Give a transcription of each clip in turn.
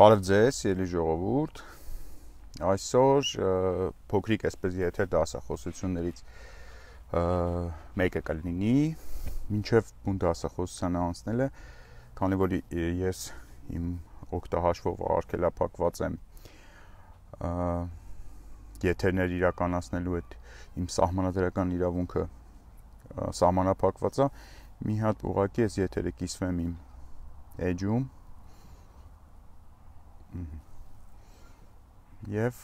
Բարև ձեզ, ելի ժողովուրդ։ Այսօր փոքրիկ այսպես եթեր դասախոսություններից մեկը կլինի, ինչև բուն դասախոսությանը անցնելը, քանի որ ես իմ օկտահաշվով արկելափակված եմ եթերներ իրականացնելու այդ իմ սահմանադրական իրավունքը սահմանափակված է, մի հատ ուղակի ես եթերը կիսվեմ իմ edge-ում Եվ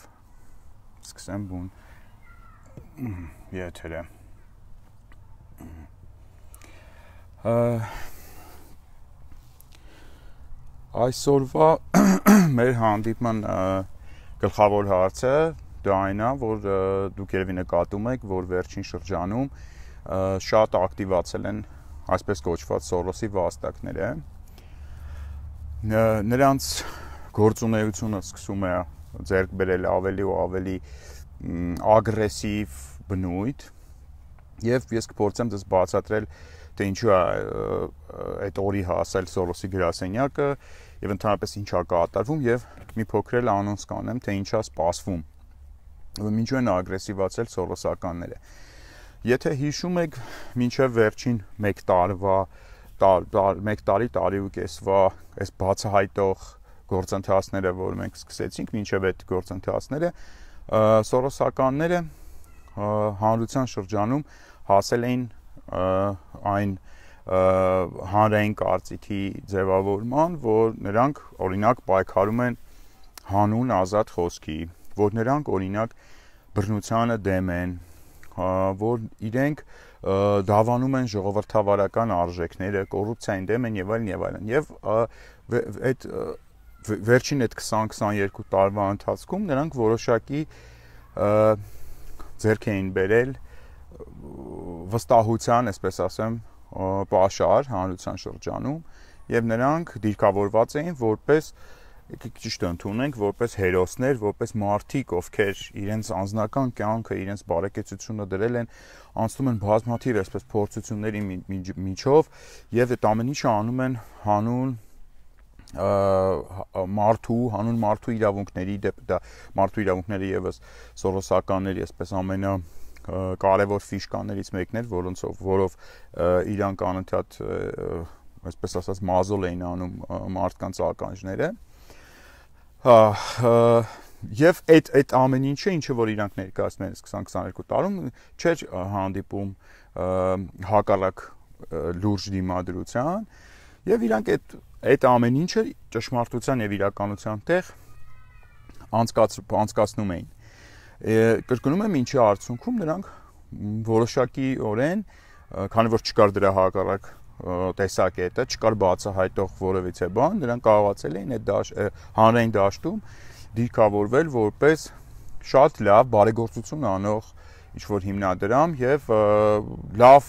սկսեմ բուն եթերը։ Այսօրվա մեր հանդիպման գլխավոր հարցը դա այն է, որ դուք երևի նկատում եք, որ վերջին շրջանում շատ ակտիվացել են այսպես կոչված Սորոսի վաստակները։ Նրանց գործունեությունը սկսում է ձեռք բերել ավելի ու ավելի ագրեսիվ բնույթ եւ ես կփորձեմ դες բացատրել թե ինչու է այդ օրի հասել Սորոսի գրասենյակը եւ ընդհանրապես ինչա կատարվում եւ մի փոքր էլ անոնս կանեմ թե ինչա սպասվում ու ինչու են ագրեսիվացել Սորոսականները եթե հիշում եք մինչև վերջին 1 տարվա 1 տարի տարի ու կեսվա այս բացահայտող գործընթացները, որ մենք սկսեցինք, մինչև այդ գործընթացները սորոսականները հանրության շրջանում հասել էին այն հանրային կարծիքի ձևավորման, որ նրանք օրինակ պայքարում են հանուն ազատ խոսքի, որ նրանք օրինակ բռնությանը դեմ են, որ իրենք դավանում են ժողովրդավարական արժեքները, կոռուպցիային դեմ են եւ այլն եւ այլն։ Եվ այդ վերջին այդ 20-22 տարվա ընթացքում նրանք որոշակի ձերք էին բերել վստահության, այսպես ասեմ, պաշար հանրության շրջանում եւ նրանք դիրքավորված էին որպես ճիշտ ընդունենք որպես հերոսներ, որպես մարդիկ, ովքեր իրենց անձնական կյանքը, իրենց բարեկեցությունը դրել են, անցնում են բազմաթիվ այսպես փորձությունների միջով եւ այդ ամեն ինչը անում են հանուն մարդու, հանուն մարդու իրավունքների դա մարդու իրավունքները եւս սորոսականների, այսպես ամենա կարևոր ֆիշկաներից մեկն էր, որոնցով որով իրանք անընդհատ այսպես ասած մազոլ էին անում մարդկանց ականջները։ Հա եւ այդ այդ ամեն ինչը ինչը որ իրանք ներկայացնել են 2022 տարում չէր հանդիպում հակառակ լուրջ դիմադրության եւ իրանք այդ Այդ ամեն ինչը ճշմարտության եւ իրականության տեղ անցկաց անցկացնում էին։ Կրկնում եմ, ինչի արդյունքում նրանք որոշակիորեն, քանի որ չկար դրա հակառակ տեսակետը, չկար բացահայտող որևիցե բան, նրանք կարողացել էին այդ դաշ հանրային դաշտում դիրքավորվել որպես շատ լավ բարեգործություն անող ինչ որ հիմնադրամ եւ լավ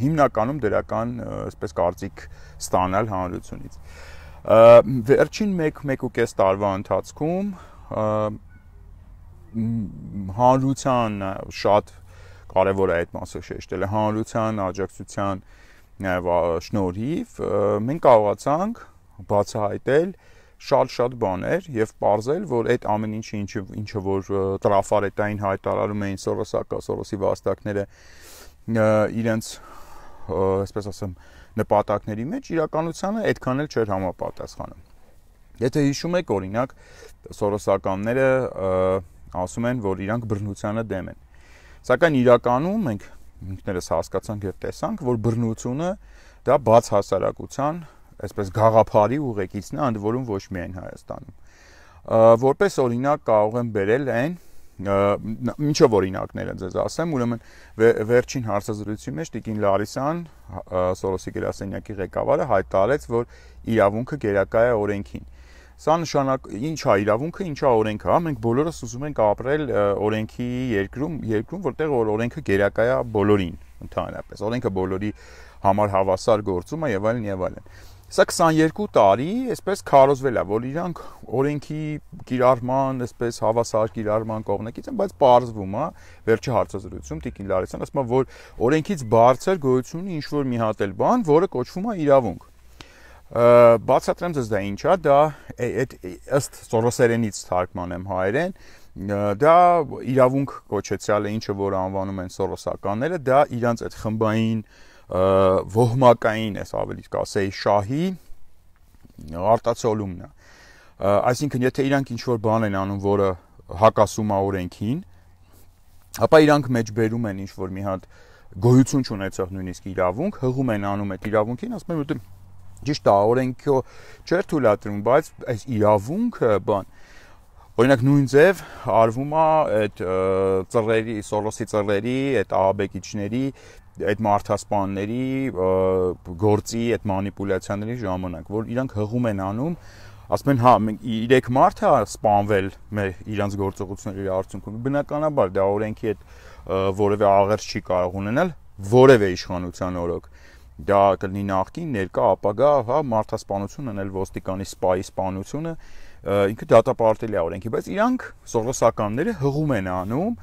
հիմնականում դրական, այսպես կարծիք, ստանալ հանրությունից։ Վերջին 1-1.5 տարվա ընթացքում հանրության շատ կարևոր է այդ մասը շեշտելը հանրության աջակցության նաև շնորհիվ մենք կարողացանք բացահայտել շատ-շատ բաներ եւ ողրել, որ այդ ամեն ինչը ինչը ինչը որ տրաֆարետային հայտարարում էին Սորոսակա, Սորոսի վաստակները իրենց, այսպես ասեմ, նպատակների մեջ իրականությանը այդքան էլ չէր համապատասխանում։ Եթե հիշում եք, օրինակ, սորոսականները ասում են, որ իրանք բռնությանը դեմ են։ Սակայն իրականում մենք ինքներս հասկացանք եւ տեսանք, որ բռնությունը դա բաց հասարակության, այսպես գաղափարի ուղեկիցն է, անդորում ոչ միայն Հայաստանում։ Որպես օրինակ կարող եմ բերել այն, ինչով օրինակներ են ձեզ ասեմ, ուրեմն վերջին հարցազրույցի մեջ Տիկին Լարիսան Սորոսի գերասենյակի ղեկավարը հայտարարեց, որ իրավունքը գերակա է օրենքին։ Սա նշանակ ի՞նչ է իրավունքը, ի՞նչ է օրենքը, հա մենք բոլորս ուզում ենք ապրել օրենքի երկրում, երկրում, որտեղ որ օրենքը գերակա է բոլորին, ընդհանրապես։ Օրենքը բոլորի համար հավասար գործում է եւ այլն եւ այլն։ և այլ Սա 22 տարի այսպես քարոզվել է, որ իրանք օրենքի գիրառման, այսպես հավասար գիրառման կողմնակից են, բայց պարզվում է վերջի հարցազրույցում Տիկին Լարիսյանը ասում է, որ օրենքից բարձր գոյություն ունի ինչ որ մի հատ էլ բան, որը կոչվում է իրավունք։ Բացատրեմ ձեզ դա ինչա, դա այդ ըստ Սորոսերենից թարգմանեմ հայերեն, դա իրավունք կոչեցյալը ինչը որ անվանում են սորոսականները, դա իրանց այդ խմբային ոհմակային էս ավելի կասեի շահի արտացոլումն է այսինքն եթե իրանք ինչ որ բան են անում որը հակասում է օրենքին ապա իրանք մեջբերում են ինչ որ մի հատ գոյություն չունեցող նույնիսկ իրավունք հղում են անում այդ իրավունքին ասում են որտեղ դե, ճիշտ է օրենքը չէր թույլատրում բայց այս իրավունքը բան Օրինակ նույն ձև արվում է այդ ծռերի, սոլոսի ծռերի, այդ ահաբեկիչների այդ մարդասպանների գործի, այդ մանիպուլյացիաների ժամանակ, որ իրանք հղում են անում, ասում են, հա, մենք 3 մարդ է սպանվել մեր իրանց գործողությունների արդյունքում։ Բնականաբար դա օրենքի այդ որևէ աղերս չի կարող ունենալ որևէ իշխանության օրոք դա կլինի նախքին, ներկա, ապագա, հա, մարդասպանություն անել ոստիկանի սպայի սպանությունը ինքը դատապարտելի է օրենքի, բայց իրանք սորոսականները հղում են անում,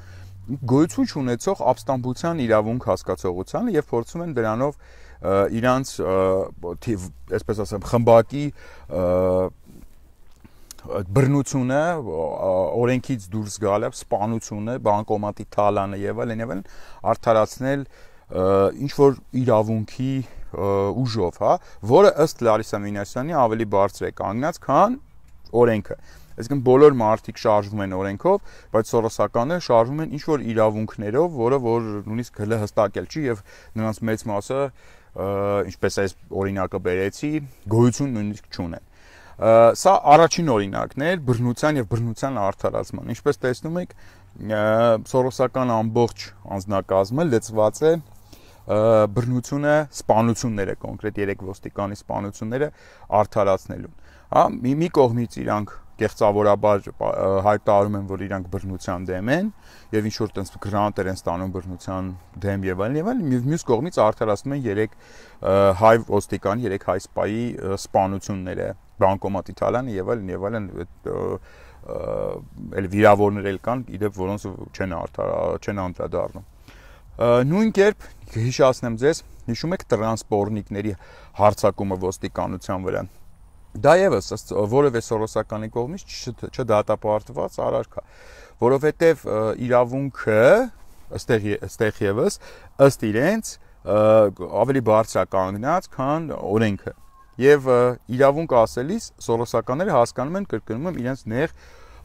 գոյություն ունեցող ապստամբության իրավունք հասկացողությանը եւ փորձում են դրանով իրանց այսպես ասեմ խմբակի բռնությունը օրենքից դուրս գալը, սպանությունը, բանկոմատի թալանը եւ այլն եւ այլն արդարացնել ինչ որ իրավունքի ուժով, հա, որը ըստ Լարիսա Մինասյանի ավելի բարձր է կանգնած, քան օրենքը։ Այսինքն բոլոր մարդիկ շարժվում են օրենքով, բայց սորոսականը շարժվում են ինչ որ իրավունքներով, որը որ նույնիսկ հələ հստակել չի եւ նրանց մեծ մասը ինչպես այս օրինակը բերեցի, գոյություն նույնիսկ չունեն։ Սա առաջին օրինակն է բռնության եւ բռնության արդարացման։ Ինչպես տեսնում եք, սորոսական ամբողջ անձնակազմը լծված է բռնությունը, սպանությունները, կոնկրետ երեք ոստիկանի սպանությունները արդարացնելուն։ Հա, մի մի կողմից իրանք կեղծավորաբար հայտարարում են, որ իրանք բռնության դեմ են եւ ինչ որ տենց գրանտեր են ստանում բռնության դեմ եւ այլն եւ այլն, եւ մյուս կողմից արդարացնում են 3 հայ ոստիկան, 3 հայ սպայի սպանությունները, բանկոմատի թալանը եւ այլն եւ այլն այդ էլ վիրավորներ էլ կան, իդեպ որոնց չեն արդար չեն անդրադառնում։ Նույն կերպ հիշացնեմ ձեզ, հիշում եք տրանսպորնիկների հարցակումը ոստիկանության վրա Դա եւս ըստ որևէ սորոսականի կողմից չդատապարտված արարք է, որովհետեւ իրավունքը ըստեղ ըստեղ եւս ըստ իրենց ավելի բարձր է կանգնած, քան օրենքը։ Եվ իրավունք ասելիս սորոսականները հասկանում են կրկնում եմ իրենց նեղ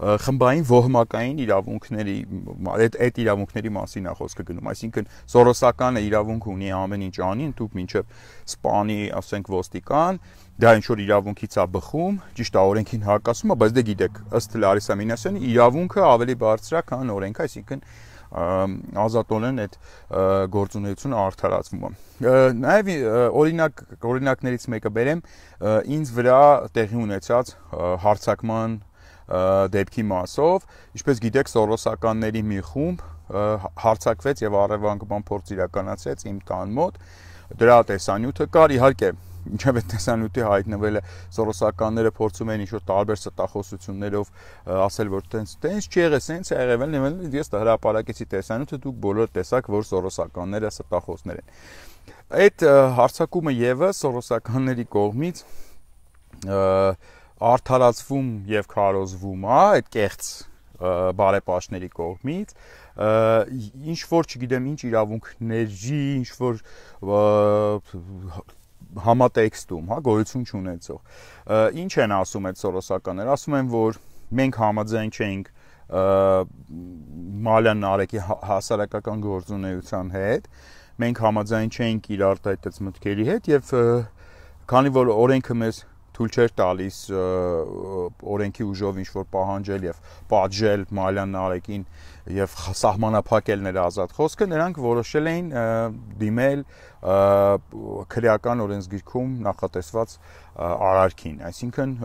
խմբային ոհմակային իրավունքների այդ այդ իրավունքների մասին է խոսքը գնում այսինքն սորոսականը իրավունք ունի ամեն ինչ անի ընդուք մինչև սպանի ասենք ոստիկան դա ինչ որ իրավունքից է բխում ճիշտ է օրենքին հակասում է բայց դե գիտեք ըստ Լարիսա Մինասյանի իրավունքը ավելի բարձր է քան օրենքը այսինքն ազատորեն այդ գործունեությունը արդարացվում է։ Նաև օրինակ օրինակներից մեկը բերեմ ինձ վրա տեղի ունեցած հարցակման դեպքի մասով, ինչպես գիտեք, Սորոսականների մի խումբ հարցակվեց եւ առևանգման փորձ իրականացրեց իմ տան մոտ։ Դրա տեսանյութը կար, իհարկե, ինչև այդ տեսանյութի հայտնվել է Սորոսականները փորձում են ինչ-որ տարբեր ստախոսություններով ասել, որ տենց տենց չի եղել, սենց է եղել, նեմել ես հրաապարակեցի տեսանյութը, դուք բոլորը տեսաք, որ Սորոսականները ստախոսներ են։ Այդ հարցակումը եւս Սորոսականների կողմից արդարացվում եւ քարոզվում, հա, այդ կեղծ բարեպաշտների կողմից ինչ որ չգիտեմ ինչ իրավունքների ինչ որ համատեքստում, հա, գոյություն չունեցող։ Ինչ են ասում այդ սորոսականները։ Ասում են, որ մենք համաձայն չենք Մալյան Նարեկի հա-, հասարակական գործունեության հետ, մենք համաձայն չենք իրար դայտեց մտքերի հետ եւ քանի որ օրենքը մեզ թույլ չէր տալիս օրենքի ուժով ինչ որ պահանջել եւ պատժել Մալյան Նարեկին եւ սահմանափակել նրա ազատ խոսքը, նրանք որոշել էին դիմել քրեական օրենսգիրքում նախատեսված արարքին, այսինքն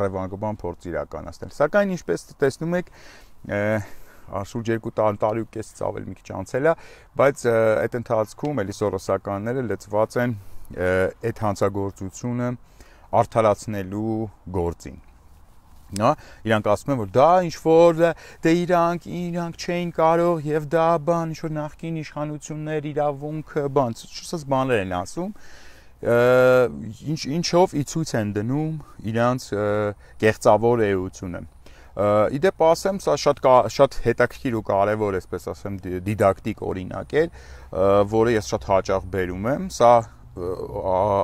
արևանգման փորձ իրականացնել։ Սակայն ինչպես տեսնում եք, շուրջ 2 տարի ու կեսից ավել մի քիչ անցել է, բայց այդ ընթացքում էլի սորոսականները լծված են այդ հանցագործությունը արդարացնելու գործին նա իրանք ասում են որ դա ինչ որ դե իրանք իրանք չէին կարող եւ դա բան ինչ որ նախկին իշխանություններ իրավունքը բան չսած բաներ են ասում ինչ ինչով ի ցույց են դնում իրանք կեղծավոր էությունը իդեպ ասեմ, սա շատ շատ հետաքրքիր ու կարևոր, այսպես ասեմ, դիդակտիկ օրինակ է, որը ես շատ հաճախ բերում եմ։ Սա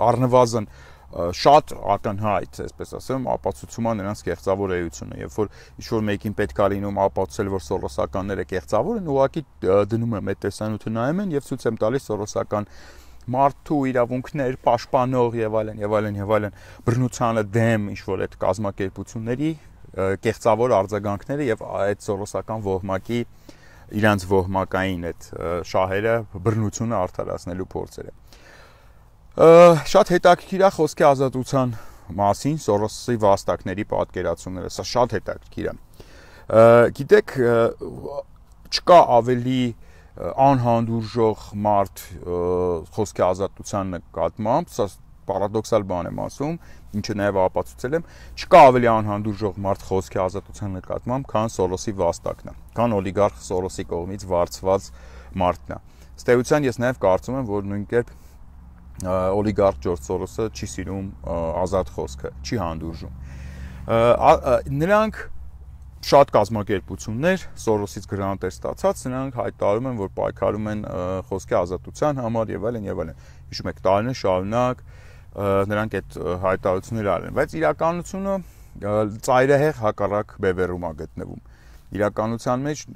առնվազն շատ ակնհայտ, այսպես ասեմ, ապացուցում է նրանց կեղծավոր էությունը, երբ որ ինչ որ մեկին պետք է լինում ապացուցել, որ սորոսականները կեղծավոր են, ուղղակի դնում եմ այդ տեսանյութը նայում են եւ ցույց եմ տալիս սորոսական մարդու իրավունքներ, պաշտպանող եւ այլն եւ այլն եւ այլն բռնությանը դեմ ինչ որ այդ կազմակերպությունների կեղծավոր արձագանքները եւ այդ սորոսական ողմակի իրանց ողմակային այդ շահերը բռնությունը արդարացնելու փորձերը։ Շատ հետաքրքիր է խոսքի ազատության մասին Սորոսի վաստակների պատկերացումները, սա շատ հետաքրքիր է։ Գիտեք, չկա ավելի անհանդուրժող մարդ խոսքի ազատության նկատմամբ, սա պարադոքսալ բան եմ ասում, ինչը նաև ապացուցել եմ, չկա ավելի անհանդուրժող մարդ խոսքի ազատության նկատմամբ, քան Սորոսի վաստակն է, քան օլիգարխ Սորոսի կողմից վարձված մարդն է։ Ստեյության ես նաև կարծում եմ, որ նույն կերպ օլիգարխ Ջորջ Սորոսը չի սիրում ազատ խոսքը, չի հանդուրժում։ Նրանք շատ կազմակերպություններ Սորոսից գրանտեր ստացած, նրանք հայտարարում են, որ պայքարում են խոսքի ազատության համար եւ այլն եւ այլն։ Հիշում եք, տարիներ շարունակ նրանք այդ հայտարարությունները արել են, բայց իրականությունը ծայրահեղ հակառակ բևեռում է գտնվում։ Իրականության մեջ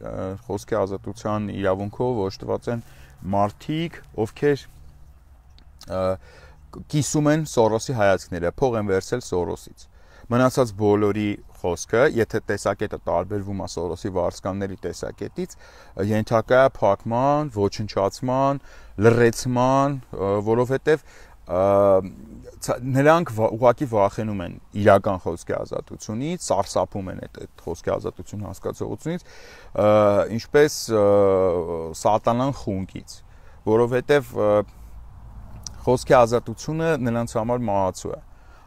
խոսքի ազատության իրավունքով ոչտված են մարդիկ, ովքեր կիսում են Սորոսի հայացքները, փող են վերցել Սորոսից։ Մնացած բոլորի խոսքը, եթե տեսակետը տարբերվում է Սորոսի վարսկանների տեսակետից, ենթակա է փակման, ոչնչացման, լրացման, որովհետև նրանք ուղակի վախենում են իրական խոսքի ազատությունից, սարսափում են այդ այդ խոսքի ազատություն հասկացողությունից, ինչպես սատանան խունկից, որովհետև խոսքի ազատությունը նրանց համար մահացու է։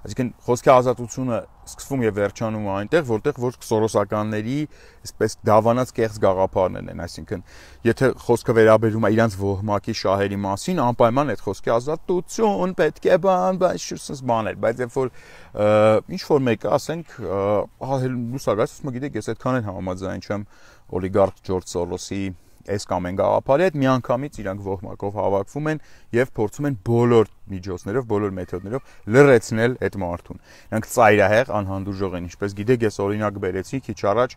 Այսինքն խոսքի ազատությունը սկսվում եւ վերջանում այնտեղ, որտեղ որ սորոսականների այսպես դավանած կեղծ գաղափարներն են, այսինքն եթե խոսքը վերաբերում է իրանց ոհմակի շահերի մասին, անպայման այդ խոսքի ազատություն պետք է բան, բայց շուրսս բաներ, բայց երբ որ ինչ որ մեկը ասենք հա լուսագաս, ասում գիտեք, ես այդքան էլ համաձայն չեմ օլիգարխ Ջորջ Սորոսի այս կամ այն գաղափարի հետ միանգամից իրանք ողմակով հավաքվում են եւ փորձում են բոլոր միջոցներով, բոլոր մեթոդներով լրացնել այդ մարդուն։ Իրանք ծայրահեղ անհանդուրժող են, ինչպես գիտեք, ես օրինակ բերեցի քիչ առաջ,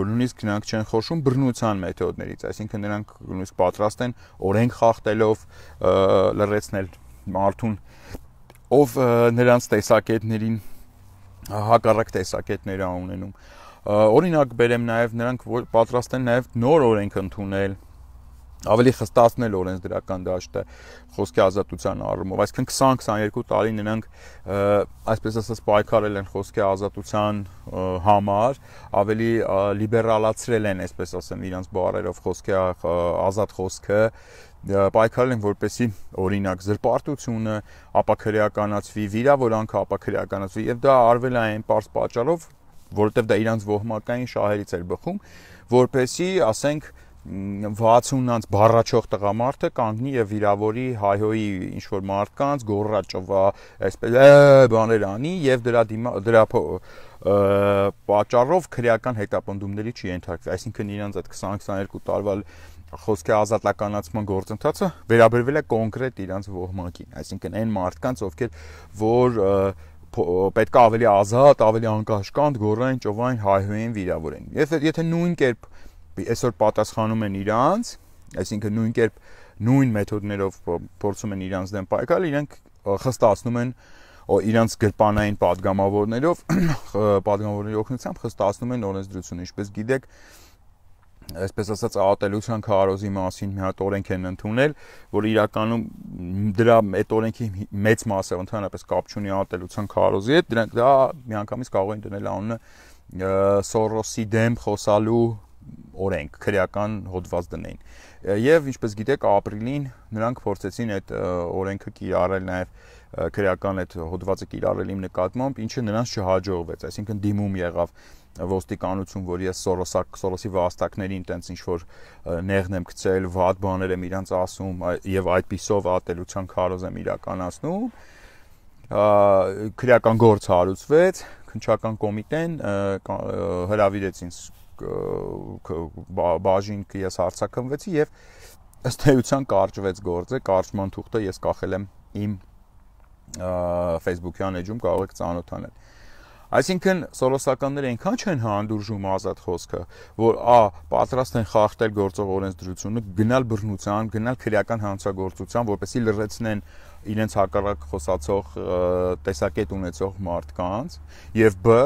որ նույնիսկ նրանք չեն խոշում բռնության մեթոդներից, այսինքն նրանք նույնիսկ պատրաստ են օրենք խախտելով լրացնել մարդուն, ով նրանց տեսակետներին հակառակ տեսակետներ ունենում օրինակ բերեմ նաև նրանք որ պատրաստ են նաև նոր օրենք ընդունել ավելի խստացնել օրենսդրական դաշտը խոսքի ազատության առումով այսինքն 20-22 տարի նրանք այսպես ասած պայքարել են խոսքի ազատության համար ավելի լիբերալացրել են այսպես ասեմ իրանց բառերով խոսքի ազատ խոսքը պայքարել են որպեսի օրինակ զրպարտությունը ապակրեականացվի, վիրավորանքը ապակրեականացվի եւ դա արվել է այն པարզ պատճառով, որովհետև դա իրանց ոհմակային շահերից էր բխում, որպեսի, ասենք, 60-անց բառաչող տղամարդը կանգնի եւ վիրավորի հայհոյի ինչ որ մարդկանց գորրաճովա, այսպես բաներ անի եւ դրա դիմա, դրա պատճառով քրեական հետապնդումների չի ենթարկվի, այսինքն իրանց այդ 20-22 տարվա խոսքի ազատականացման գործընթացը վերաբերվել է կոնկրետ իրանց ոհմակին, այսինքն այն մարդկանց, ովքեր որ և, պետք է ավելի ազատ, ավելի անկաշկանդ գորային, ճովային, հայհոյին վիրավորեն։ Եթե եթե նույն կերպ այսօր պատասխանում են իրանց, այսինքն նույն կերպ նույն մեթոդներով փորձում են իրանց դեմ պայքարել, իրանք խստացնում են իրանց գրպանային падգամավորներով, падգամավորների օգնությամբ խստացնում են օրենսդրությունը, ինչպես գիտեք, այսպես ասած ատելության քարոզի մասին մի հատ օրենք են ընդունել, որ իրականում դրա այդ օրենքի մեծ մասը ընդհանրապես կապ չունի ատելության քարոզի հետ, դրանք դա միանգամից կարող են դնել անունը Սորոսի դեմ խոսալու օրենք, քրեական հոդված դնեին։ Եվ ինչպես գիտեք, ապրիլին նրանք փորձեցին այդ օրենքը կիրառել նաև քրեական այդ հոդվածը կիրառել իմ նկատմամբ, ինչը նրանց չհաջողվեց, այսինքն դիմում եղավ ոստիկանություն, որ ես Սորոսակ Սորոսի վաստակներին տենց ինչ որ նեղն եմ գցել, վատ բաներ եմ իրանց ասում եւ այդպիսով ատելության քարոզ եմ իրականացնում։ Քրեական գործ հարուցվեց, քնչական կոմիտեն հրավիրեց ինձ բաժին ես հարցակնվեցի եւ ըստ էության կարճվեց գործը, կարճման թուղթը ես կախել եմ իմ Facebook-յան էջում կարող եք ծանոթանալ։ Այսինքն սորոսականները այնքան չեն հանդուրժում ազատ խոսքը, որ ա պատրաստ են խախտել գործող օրենսդրությունը, գնալ բռնության, գնալ քրեական հանցագործության, որպեսզի լրացնեն իրենց հակառակ խոսացող տեսակետ ունեցող մարդկանց եւ բ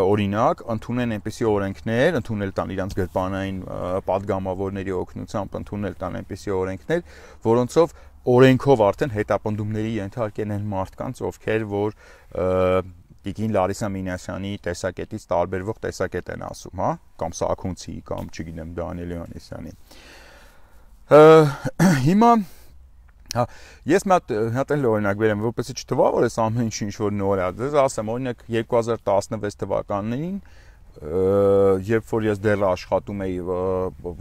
օրինակ ընդունեն այնպիսի օրենքներ, ընդունել տան իրանց գրպանային падգամավորների օգնությամբ ընդունել տան այնպիսի օրենքներ, որոնցով օրենքով արդեն հետապնդումների ենթարկեն են մարդկանց, ովքեր որ և, Տիկին Լարիսա Մինասյանի տեսակետից տարբերվող տեսակետ են ասում, հա, կամ Սաքունցի, կամ չգիտեմ Դանիել Հովանեսյանի։ Հիմա հա ես մատ հատել օրինակ վերեմ, որպեսզի չթվա, որ այս ամեն ինչը ինչ որ նոր է։ Ձեզ ասեմ, օրինակ 2016 թվականին երբ որ ես դեռ աշխատում էի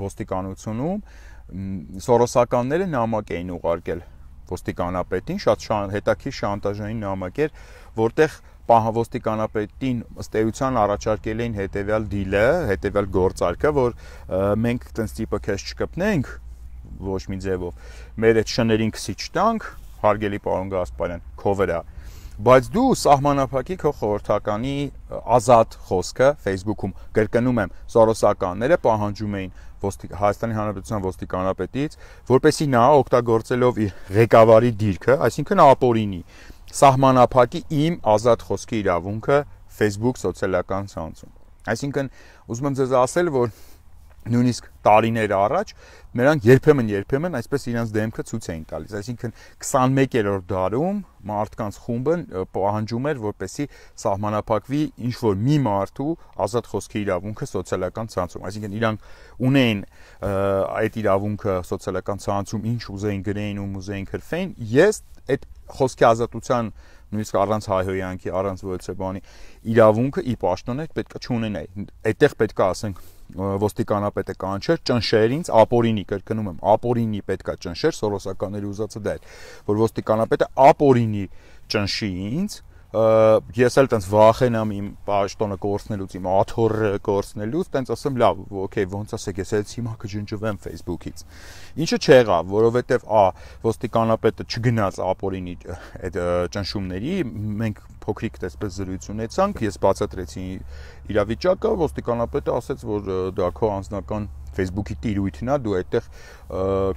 ոստիկանությունում սորոսականները նամակ էին ուղարկել ոստիկանապետին շատ շան, հետաքի շանտաժային նամակ էր որտեղ պահավոստիկանապետին ըստ էության առաջարկել էին հետեւյալ դիլը, հետեւյալ գործարքը, որ մենք տենց տիպը քեզ չկպնենք ոչ մի ձևով։ Մեր այդ շներին քսի չտանք, հարգելի պարոն Գասպարյան, քո վրա։ Բայց դու սահմանափակի քո խորհրդականի ազատ խոսքը Facebook-ում գրկնում եմ Սորոսականները պահանջում էին ոստիկ Հայաստանի Հանրապետության ոստիկանապետից, որպեսի նա օգտագործելով իր ղեկավարի դիրքը, այսինքն ապորինի, սահմանափակի իմ ազատ խոսքի իրավունքը Facebook սոցիալական ցանցում։ Այսինքն ուզում եմ ձեզ ասել, որ նույնիսկ տարիներ առաջ նրանք երբեմն երբեմն այսպես իրենց դեմքը ցույց էին տալիս այսինքն 21-րդ դարում մարդկանց խումբը պահանջում էր որպեսի սահմանափակվի ինչ որ մի մարդու ազատ խոսքի իրավունքը սոցիալական ցանցում այսինքն իրանք ունեն այդ իրավունքը սոցիալական ցանցում ինչ ուզեին գրեին ու ուզեին քրֆեին ես այդ խոսքի ազատության նույնիսկ առանց հայհոյանքի, առանց ոչ բանի իրավունքը ի պաշտոնը պետքա չունենայի։ Այդտեղ պետքա ասենք ոստիկանապետը կանչեր, ճնշեր ինձ, ապորինի կրկնում եմ, ապորինի պետքա ճնշեր, սորոսականների ուզածը դա է, որ ոստիկանապետը ապորինի ճնշի ինձ, ես էլ տենց վախենամ իմ աշտոնը կորցնելուց, իմ աթորը կորցնելուց, տենց ասեմ, լավ, օքեյ, ոնց ասեք, ես էլ հիմա կջնջվեմ Facebook-ից։ Ինչը չեղավ, որովհետև ա ոստիկանապետը չգնաց ապօրինի այդ ճնշումների, մենք փոքրիկ դեպս զրույց ունեցանք, ես բացատրեցի իրավիճակը, ոստիկանապետը ասաց, որ դա քո անձնական Facebook-ի տիրույթն է, դու այդտեղ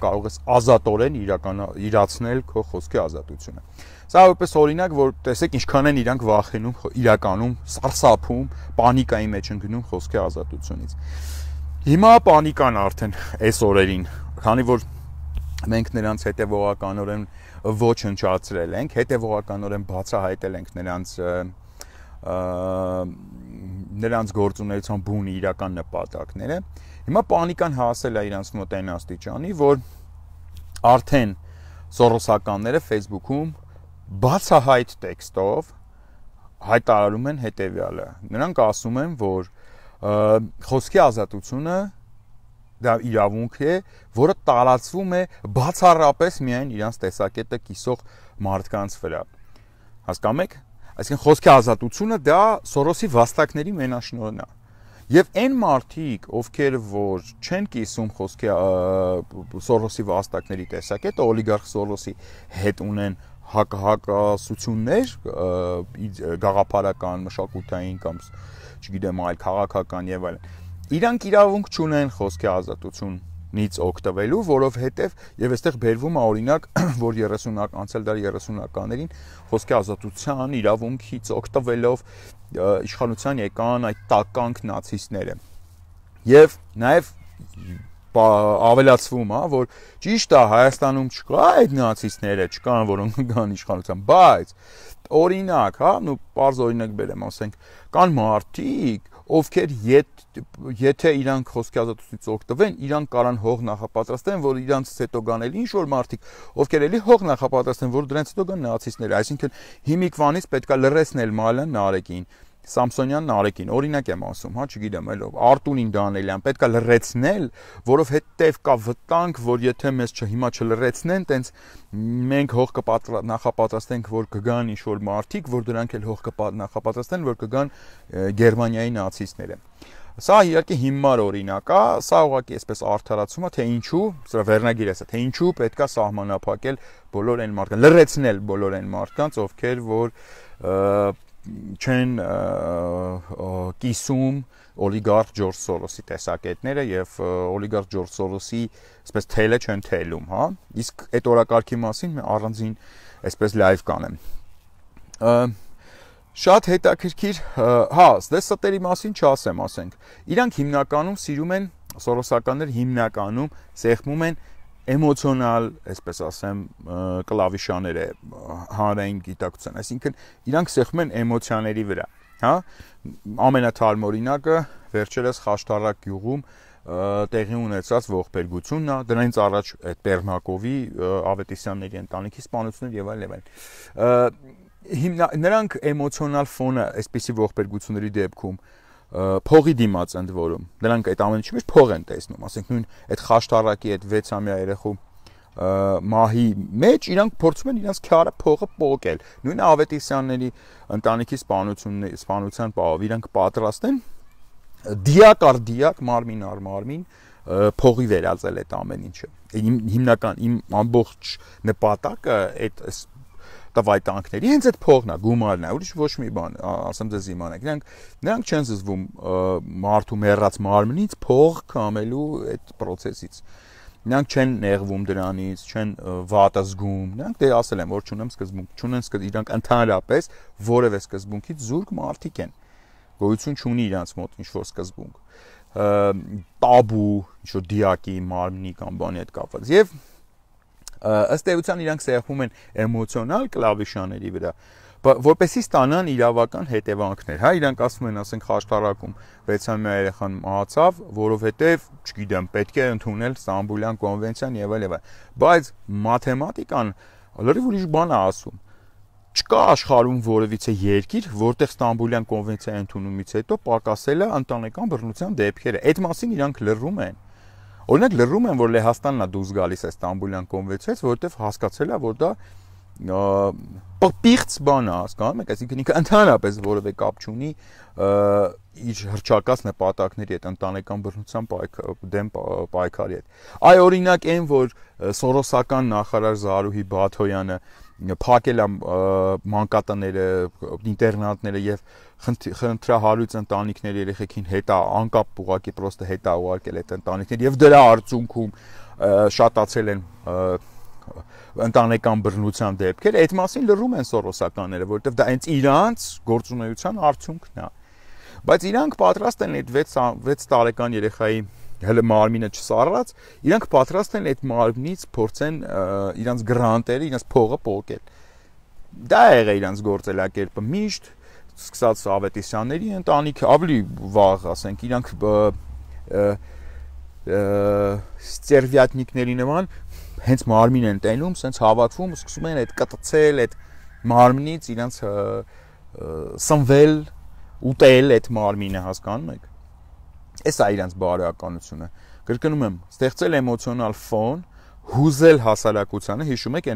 կարող ես ազատորեն իրական իրացնել քո խոսքի ազատությունը։ Սա որպես օրինակ, որ տեսեք ինչքան են իրանք վախենում իրականում, սարսափում, պանիկայի մեջ ընկնում խոսքի ազատությունից։ Հիմա պանիկան արդեն այս օրերին, քանի որ մենք նրանց հետևողականորեն ոչնչացրել ենք, հետևողականորեն բացահայտել ենք նրանց նրանց գործունեության բունի իրական նպատակները։ Հիմա պանիկան հասել է իրանց մոտ այն աստիճանի, որ արդեն Սորոսականները Facebook-ում բացահայտ տեքստով հայտարարում են հետեւյալը։ Նրանք ասում են, որ խոսքի ազատությունը դա իրավունք է, որը տարածվում է բացառապես միայն իրանց տեսակետը կիսող մարդկանց վրա։ Հասկանու՞մ եք։ Այսինքն խոսքի ազատությունը դա Սորոսի վաստակների մենաշնորհն է։ Եվ այն մարդիկ, ովքեր որ չեն կիսում խոսքի Սորոսի վաստակների տեսակետը, օլիգարխ Սորոսի հետ ունեն հակահակասություններ գաղափարական, մշակութային կամ չգիտեմ, այլ քաղաքական եւ այլն։ Իրանք իրավունք չունեն խոսքի ազատություն նից օգտվելու, որովհետև եւ այստեղ բերվում է օրինակ, որ 30-ական անցել դար 30-ականներին խոսքի ազատության իրավունքից օգտվելով իշխանության եկան այդ տականք նացիստները։ Եվ նաեւ ավելացվում, հա, որ ճիշտ է Հայաստանում չկա այդ նացիստները, չկան որոնք կան իշխանության, բայց օրինակ, հա, նու པարզ օրինակ բերեմ, ասենք, կան մարդիկ, ովքեր ետ, եթե իրանք խոսքի ազատությունից օգտվեն, իրանք կարան հող նախապատրաստեն, որ իրանք հետո գան էլ ինչ որ մարդիկ, ովքեր էլի հող նախապատրաստեն, որ դրանից հետո գան նացիստներ, այսինքն հիմիկվանից պետքա լրացնել Մալյան Նարեկին Սամսոնյանն Արեկին, օրինակ եմ ասում, հա, չգիտեմ, այլ Արտունին Դանելյան, պետքա լրացնել, որովհետև կա վտանգ, որ եթե մեզ չհիմա չլրացնեն, տենց մենք հող կնախապատրաստենք, որ կգան ինչ-որ մարդիկ, որ դրանք էլ հող կնախապատրաստեն, որ կգան Գերմանիայի նացիստները։ Սա իհարկե հիմար օրինակ է, սա ուղղակի այսպես արդարացում է, թե ինչու, սա վերնագիր է, թե ինչու պետքա սահմանափակել բոլոր այն մարդկանց, լրացնել բոլոր այն մարդկանց, ովքեր որ չեն կիսում օլիգարխ Ջորջ Սորոսի տեսակետները եւ օլիգարխ Ջորջ Սորոսի այսպես թելը չեն թելում, հա։ Իսկ այդ օրակարգի մասին մի առանձին այսպես լայվ կանեմ։ Շատ հետաքրքիր, հա, ստեսատերի մասին չասեմ, ասենք։ Իրանք հիմնականում սիրում են Սորոսականներ հիմնականում սեղմում են էմոցիոնալ, այսպես ասեմ, կլավիշաներ է հանրային գիտակցության, այսինքն իրանք սեղմում են էմոցիաների վրա, հա? Ամենաթարմ օրինակը վերջերս Խաշտարակ գյուղում տեղի ունեցած ողբերգությունն է, դրանից առաջ այդ Պերմակովի Ավետիսյանների ընտանիքի սպանությունն եւ այլն եւ այլն։ Հիմնա նրանք էմոցիոնալ ֆոնը այսպիսի ողբերգությունների դեպքում փողի դիմաց ընդ որում։ Նրանք այդ ամենի մեջ փող են տեսնում, ասենք նույն այդ խաշտարակի այդ 6-ամյա երեխու մահի մեջ իրանք փորձում են իրանք քարը փողը փոկել։ Նույն Ավետիսյանների ընտանիքի սպանությունն սպանության պահով իրանք պատրաստ են դիակ առ դիակ մարմին առ մարմին փողի վերածել այդ ամեն ինչը։ Իմ հիմնական իմ ամբողջ նպատակը այդ տվայտանքների հենց այդ փողն է, գումարն է, ուրիշ ոչ մի բան, ասեմ ձեզ իմանեք։ Նրանք նրանք չեն զզվում մարդու մեռած մարմնից փող կամելու այդ process-ից։ Նրանք չեն նեղվում դրանից, չեն վատը զգում։ Նրանք դե ասել եմ, որ ճունեմ սկզբունք, ճունեն սկզբ իրանք ընդհանրապես որևէ սկզբունքից զուրկ մարդիկ են։ Գոյություն չունի իրանց մոտ ինչ որ սկզբունք տաբու, ինչ որ դիակի, մարմնի կամ բանի հետ կապված։ Եվ ըստ էության իրանք սեղմում են էմոցիոնալ կլավիշաների վրա որպեսի ստանան իրավական հետևանքներ, հա, իրանք ասում են, ասենք հաշտարակում 6-ամյա երեխան մահացավ, որովհետև, չգիտեմ, պետք է ընդունել Ստամբուլյան կոնվենցիան եւ այլն։ Բայց մաթեմատիկան լրիվ ուրիշ բան է ասում։ Չկա աշխարհում որևիցե երկիր, որտեղ Ստամբուլյան կոնվենցիայի ընդունումից հետո պակասել է ընտանեկան բռնության դեպքերը։ Այդ մասին իրանք լրում են։ Ա, Օրինակ լրում են, որ Լեհաստանն է դուրս գալիս Ստամբուլյան կոնվենցիայից, որովհետև հասկացել է, որ դա պիղծ բան է, հասկանում եք, այսինքն ինքը ընդհանրապես որևէ կապ չունի իր հրճակած նպատակների հետ, ընտանեկան բռնության դեմ պայքարի հետ։ Այ օրինակ այն, որ Սորոսական նախարար Զարուհի Բաթոյանը փակել եմ մանկատները, ինտերնատները եւ խնդրահարույց ընտանիքների երեխեքին հետա անկապ ուղակի պրոստը հետա ուղարկել այդ ընտանիքներ եւ դրա արդյունքում շատացել են ընտանեկան բռնության դեպքեր, այդ մասին լռում են սորոսականները, որովհետեւ դա հենց իրանց գործունեության արդյունքն է։ Բայց իրանք պատրաստ են այդ 6 6 տարեկան երեխայի հələ մարմինը չսառած, իրանք պատրաստ են այդ մարմնից փորձեն իրանք գրանտերը, իրանք փողը փոկել։ Դա եղա իրանք գործելակերպը միշտ սկսած Սավետիսյանների ընտանիք ավելի վաղ, ասենք, իրանք ստերվյատնիկների նման հենց մարմին են տենում, սենց հավաքվում ու սկսում են այդ կտցել, այդ մարմնից իրանք սնվել, ուտել այդ մարմինը, հասկանում եք։ Էս է իրանց բարոյականությունը։ Կրկնում եմ, ստեղծել էմոցիոնալ ֆոն, հուզել հասարակությանը, հիշում եք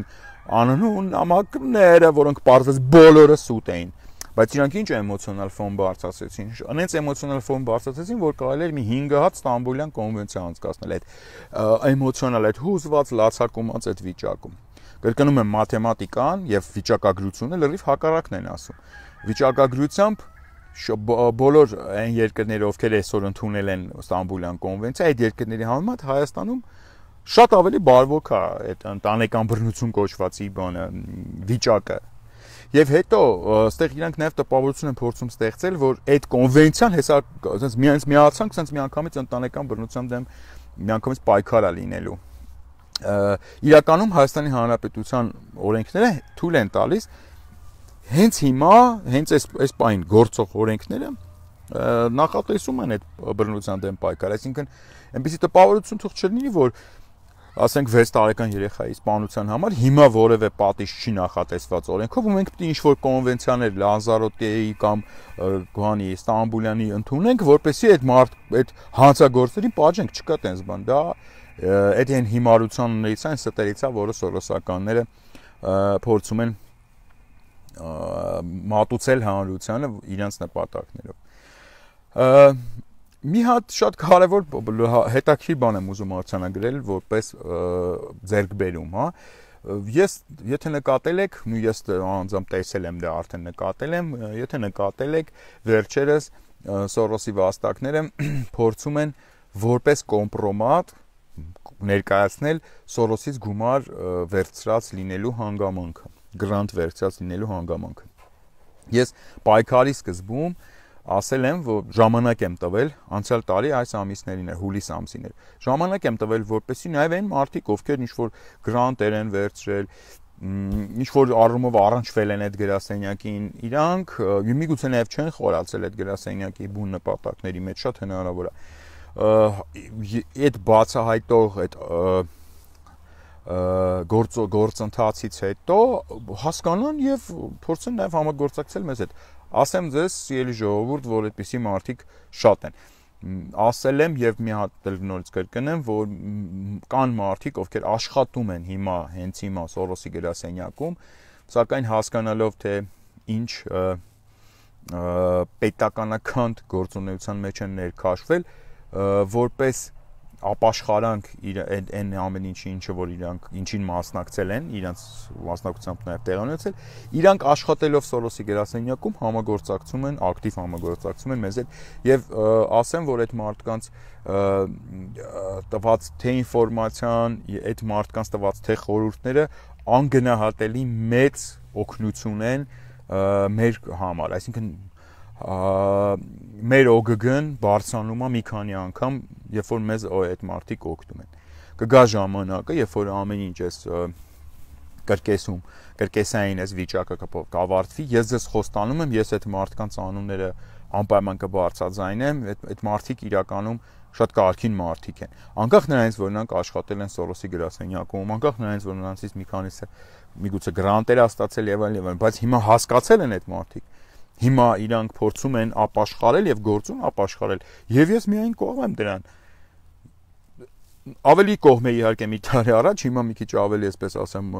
այն աննուն նամակները, որոնք բարձրաց բոլորը սուտ էին բայց իրանք ինչ էմոցիոնալ ֆոն բարձրացեցին։ Անենց էմոցիոնալ ֆոն բարձրացեցին, որ կարելի էր մի 5 հատ Ստամբուլյան կոնվենցիա անցկացնել այդ էմոցիոնալ այդ հուզված լացակումած այդ վիճակում։ Կրկնում եմ մաթեմատիկան եւ վիճակագրությունը լրիվ հակառակն են ասում։ Վիճակագրությամբ բոլոր այն երկրները, ովքեր այսօր ընդունել են Ստամբուլյան կոնվենցիա, այդ երկրների համար Հայաստանում շատ ավելի բարվոք է այդ ընտանեկան բռնություն կոչվածի բանը վիճակը Եվ հետո այստեղ իրանք նաև տպավորություն են փորձում ստեղծել, որ այդ կոնվենցիան հեսա ասենց միանց միացանք, ասենց միանգամից ընտանեկան բռնության դեմ միանգամից պայքար է լինելու։ Իրականում Հայաստանի Հանրապետության օրենքները թույլ են տալիս, հենց հիմա, հենց այս այս պայն գործող օրենքները նախատեսում են այդ բռնության դեմ պայքար, այսինքն այնպեսի տպավորություն թող չլինի, որ ասենք 6 տարեկան երեխայի սպանության համար հիմա որևէ պատիժ չի նախատեսված օրենքով ու մենք պետք է ինչ-որ կոնվենցիաներ Լազարոտեի կամ Գուանի Ստամբուլյանի ընդունենք, որպեսզի այդ մարդ այդ հանցագործերին պատժենք, չկա տենց բան, դա այդ այն հիմարություններից այն ստերից է, որը սորոսականները փորձում են մատուցել հանրությանը իրենց նպատակներով։ Մի հատ շատ կարևոր հա, հետաքրքիր բան եմ ուզում արձանագրել որպես ձերկբերում, հա։ Ես եթե նկատել եք, նույն ես անձամբ տեսել եմ դա դե արդեն նկատել եմ, եթե նկատել եք, վերջերս Սորոսի վաստակները փորձում են որպես կոմպրոմատ ներկայացնել Սորոսից գումար վերցրած լինելու հանգամանքը գրանտ վերցած լինելու հանգամանքը։ Ես պայքարի սկզբում ասել եմ, որ ժամանակ եմ տվել, անցյալ տարի այս ամիսներին է, հուլիս ամսին էր։ Ժամանակ եմ տվել, որպեսզի նաև այն մարդիկ, ովքեր ինչ որ գրանտեր են վերցրել, ինչ որ առումով առանջվել են այդ գրասենյակին, իրանք միգուցե նաև չեն խորացել այդ գրասենյակի բուն նպատակների մեջ, շատ հնարավոր է։ Այդ բացահայտող այդ և, գործ գործընթացից հետո հասկանան եւ փորձեն նաեւ համագործակցել մեզ հետ։ Ասեմ ձեզ, ելի ժողովուրդ, որ այդպիսի մարդիկ շատ են ասել եմ եւ մի հատ էլ նորից կրկնեմ, որ կան մարդիկ, ովքեր աշխատում են հիմա, հենց հիմա Սորոսի գրասենյակում, սակայն հասկանալով թե ինչ պետականական գործունեության մեջ են ներքաշվել, որպես ապաշխարանք իր այն ամեն ինչի ինչը որ իրանք ինչին մասնակցել են իրանք մասնակցությամբ նաև տեղանացել իրանք աշխատելով Սորոսի գերասենյակում համագործակցում են ակտիվ համագործակցում են մեզ հետ եւ ասեմ որ այդ մարդկանց տված թե ինֆորմացիան այդ մարդկանց տված թե խորհուրդները անգնահատելի մեծ օգնություն են մեր համար այսինքն մեր OGG-ն բարձրանում է մի քանի անգամ, երբ որ մեզ այդ մարտիկ օգտում են։ Կգա ժամանակը, երբ որ ամեն ինչ էս կրկեսում, կրկեսային էս վիճակը կավարտվի, ես ձեզ խոստանում եմ, ես այդ մարդկանց անունները անպայման կբարձրաձայնեմ, այդ այդ մարդիկ իրականում շատ կարքին մարդիկ են։ Անկախ նրանից, որ նրանք աշխատել են Սորոսի գրասենյակում, անկախ նրանից, որ նրանցից մի քանիսը միգուցե գրանտեր աստացել եւ այլն, բայց հիմա հասկացել են այդ մարդիկ, Հիմա իրանք փորձում են ապաշխարել եւ գործուն ապաշխարել։ Եվ ես միայն կողմ եմ դրան։ Ավելի կողմ է իհարկե մի տարի առաջ, հիմա մի քիչ ավելի էսպես ասեմ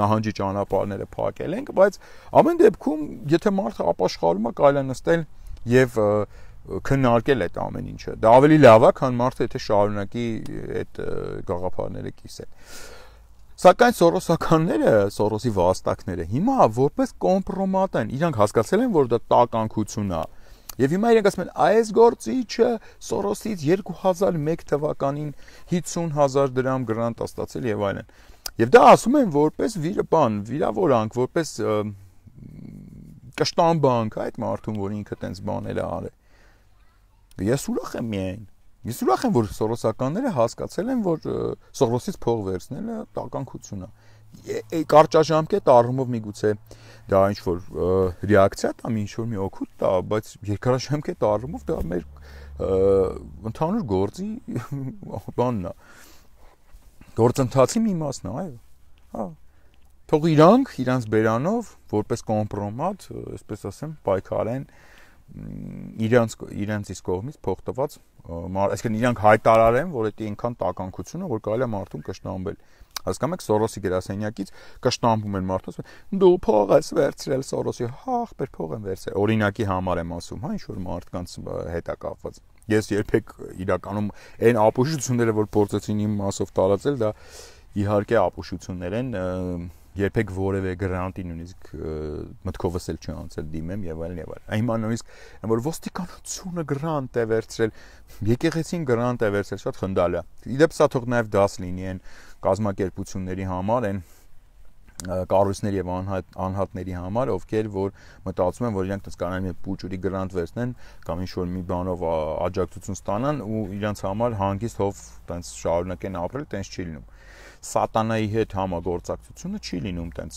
նահանջի ճանապարհները փակել ենք, բայց ամեն դեպքում եթե մարդը ապաշխարում է, կարելի է նստել եւ քննարկել այդ ամեն ինչը։ Դա ավելի լավ է, քան մարդը եթե շարունակի այդ գաղափարները կիսել։ Սակայն Սորոսականները, Սորոսի վաստակները հիմա որպես կոմպրոմատ են, իրանք հասկացել են, որ դա տականքություն է։ Եվ հիմա իրենք ասում են, այս գործիչը Սորոսից 2001 թվականին 50000 դրամ գրանտ է ստացել եւ այլն։ Եվ դա ասում են որպես վիր բան, վիրավորանք, որպես կշտան բանկ այդ մարդուն, որ ինքը տենց բաներ է արել։ Ես ուրախ եմ միայն Ես ուրախ եմ, որ Սորոսականները հասկացել են, որ Սորոսից փող վերցնելը տականքություն է։ Կարճաժամկետ առումով միգուցե դա ինչ որ ռեակցիա տա, ինչ որ մի օգուտ տա, բայց երկարաժամկետ առումով դա մեր ընդհանուր գործի բանն է։ Գործընթացի մի մասն է, այո։ Հա։ Թող իրանք իրանց բերանով որպես կոմպրոմատ, այսպես ասեմ, պայքարեն իրանց իրանցից կողմից փոխտված, այսինքն իրանք հայտարարեն, որ դա այնքան տականքություն է, որ կարելի է մարդուն կշտամբել։ Հասկանում եք Սորոսի գրասենյակից կշտամբում են մարդուց, դու փող ես վերցրել Սորոսի, հա, ախպեր փող են վերցրել։ Օրինակի համար եմ ասում, հա, ինչ որ մարդկանց հետ է կապված։ Ես երբեք իրականում այն ապուշությունները, որ փորձեցին իմ մասով տարածել, դա իհարկե ապուշություններ են, և, երբեք որևէ գրանտի նույնիսկ մտքովս էլ չի անցել դիմեմ եւ այլն եւ այլն։ Հիմա նույնիսկ որ ոստիկանությունը գրանտ է վերցրել, եկեղեցին գրանտ է վերցրել, շատ խնդալ է։ Իդեպ սա թող նաեւ դաս լինի այն կազմակերպությունների համար, այն կառույցների եւ անհատ անհատների համար, ովքեր որ մտածում են, որ իրենք դες կարող են մի պուջուրի գրանտ վերցնեն կամ ինչ որ մի բանով աջակցություն ստանան ու իրենց համար հանգիստ հով տենց շարունակեն ապրել, տենց չի լինում սատանայի հետ համագործակցությունը չի լինում տենց